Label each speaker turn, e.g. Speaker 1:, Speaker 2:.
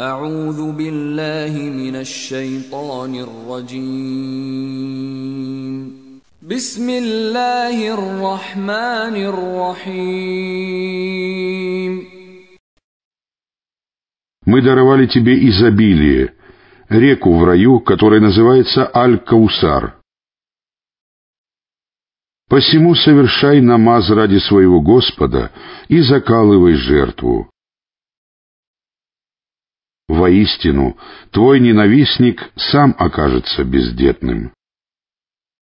Speaker 1: أعوذ بالله من الشيطان الرجيم بسم الله الرحمن
Speaker 2: الرحيم
Speaker 3: Мы даровали тебе изобилие, реку в раю, которая называется Аль-Каусар. Посему совершай намаз ради своего Господа и закалывай жертву. Воистину, твой ненавистник сам окажется бездетным.